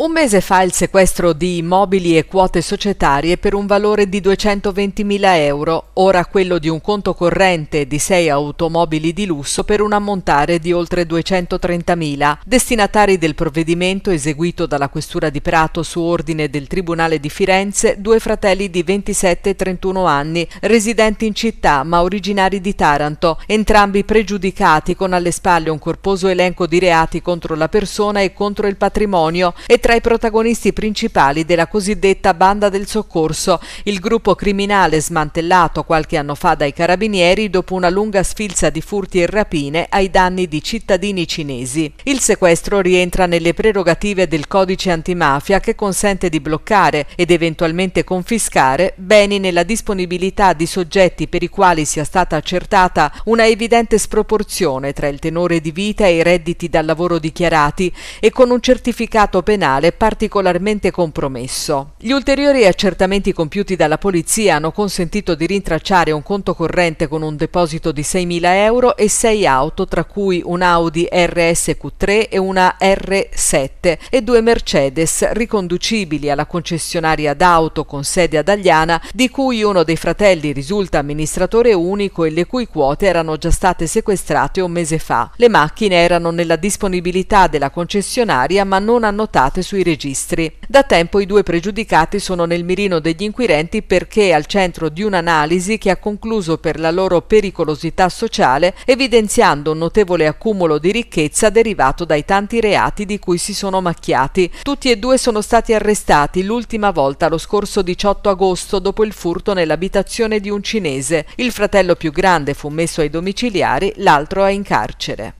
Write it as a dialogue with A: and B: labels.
A: Un mese fa il sequestro di immobili e quote societarie per un valore di 220.000 euro, ora quello di un conto corrente di sei automobili di lusso per un ammontare di oltre 230.000. Destinatari del provvedimento eseguito dalla Questura di Prato su ordine del Tribunale di Firenze, due fratelli di 27 e 31 anni, residenti in città ma originari di Taranto, entrambi pregiudicati con alle spalle un corposo elenco di reati contro la persona e contro il patrimonio e tra i protagonisti principali della cosiddetta Banda del Soccorso, il gruppo criminale smantellato qualche anno fa dai carabinieri dopo una lunga sfilza di furti e rapine ai danni di cittadini cinesi. Il sequestro rientra nelle prerogative del codice antimafia che consente di bloccare ed eventualmente confiscare beni nella disponibilità di soggetti per i quali sia stata accertata una evidente sproporzione tra il tenore di vita e i redditi dal lavoro dichiarati e con un certificato penale mentale particolarmente compromesso. Gli ulteriori accertamenti compiuti dalla polizia hanno consentito di rintracciare un conto corrente con un deposito di 6.000 euro e 6 auto, tra cui un Audi RSQ3 e una R7 e due Mercedes riconducibili alla concessionaria d'auto con sede ad Agliana, di cui uno dei fratelli risulta amministratore unico e le cui quote erano già state sequestrate un mese fa. Le macchine erano nella disponibilità della concessionaria ma non annotate sui registri. Da tempo i due pregiudicati sono nel mirino degli inquirenti perché al centro di un'analisi che ha concluso per la loro pericolosità sociale, evidenziando un notevole accumulo di ricchezza derivato dai tanti reati di cui si sono macchiati. Tutti e due sono stati arrestati l'ultima volta lo scorso 18 agosto dopo il furto nell'abitazione di un cinese. Il fratello più grande fu messo ai domiciliari, l'altro è in carcere.